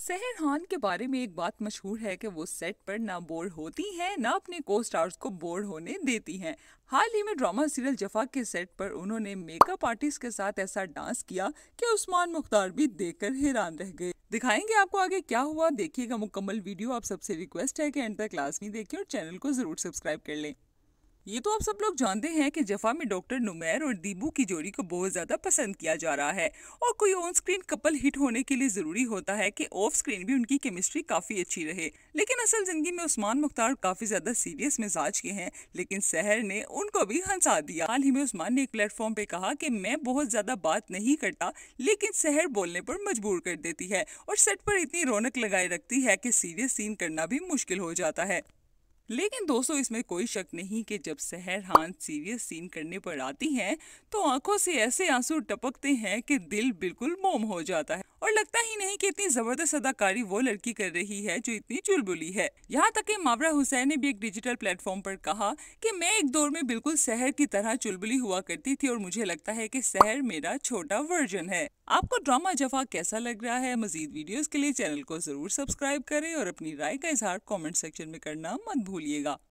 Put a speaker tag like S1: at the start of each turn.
S1: सहर खान के बारे में एक बात मशहूर है कि वो सेट पर ना बोर होती हैं ना अपने को स्टार्स को बोर होने देती हैं हाल ही में ड्रामा सीरियल जफा के सेट पर उन्होंने मेकअप आर्टिस्ट के साथ ऐसा डांस किया कि उस्मान मुख्तार भी देखकर हैरान रह गए दिखाएंगे आपको आगे क्या हुआ देखिएगा मुकम्मल वीडियो आप सबसे रिक्वेस्ट है कि एंड तक क्लास में देखिए और चैनल को जरूर सब्सक्राइब कर लें ये तो आप सब लोग जानते हैं कि जफा में डॉक्टर नुमैर और दीबू की जोड़ी को बहुत ज़्यादा पसंद किया जा रहा है और कोई ऑन स्क्रीन कपल हिट होने के लिए ज़रूरी होता है कि ऑफ स्क्रीन भी उनकी केमिस्ट्री काफ़ी अच्छी रहे लेकिन असल ज़िंदगी में उस्मान मुख्तार काफ़ी ज़्यादा सीरियस मिजाज के हैं लेकिन शहर ने उनको भी हंसा दिया हाल ही में उस्मान ने एक प्लेटफॉर्म पे कहा कि मैं बहुत ज़्यादा बात नहीं करता लेकिन शहर बोलने पर मजबूर कर देती है और सेट पर इतनी रौनक लगाए रखती है कि सीरियस सीन करना भी मुश्किल हो जाता है लेकिन दोस्तों इसमें कोई शक नहीं कि जब सहर हान सीरियस सीन करने पर आती हैं तो आंखों से ऐसे आंसू टपकते हैं कि दिल बिल्कुल मोम हो जाता है लगता ही नहीं कि इतनी जबरदस्त अदाकारी वो लड़की कर रही है जो इतनी चुलबुली है यहाँ तक कि मावरा हुसैन ने भी एक डिजिटल प्लेटफॉर्म पर कहा कि मैं एक दौर में बिल्कुल शहर की तरह चुलबुली हुआ करती थी और मुझे लगता है कि शहर मेरा छोटा वर्जन है आपको ड्रामा जफा कैसा लग रहा है मजीद वीडियोस के लिए चैनल को जरूर सब्सक्राइब करें और अपनी राय का इजहार कमेंट सेक्शन में करना मत भूलिएगा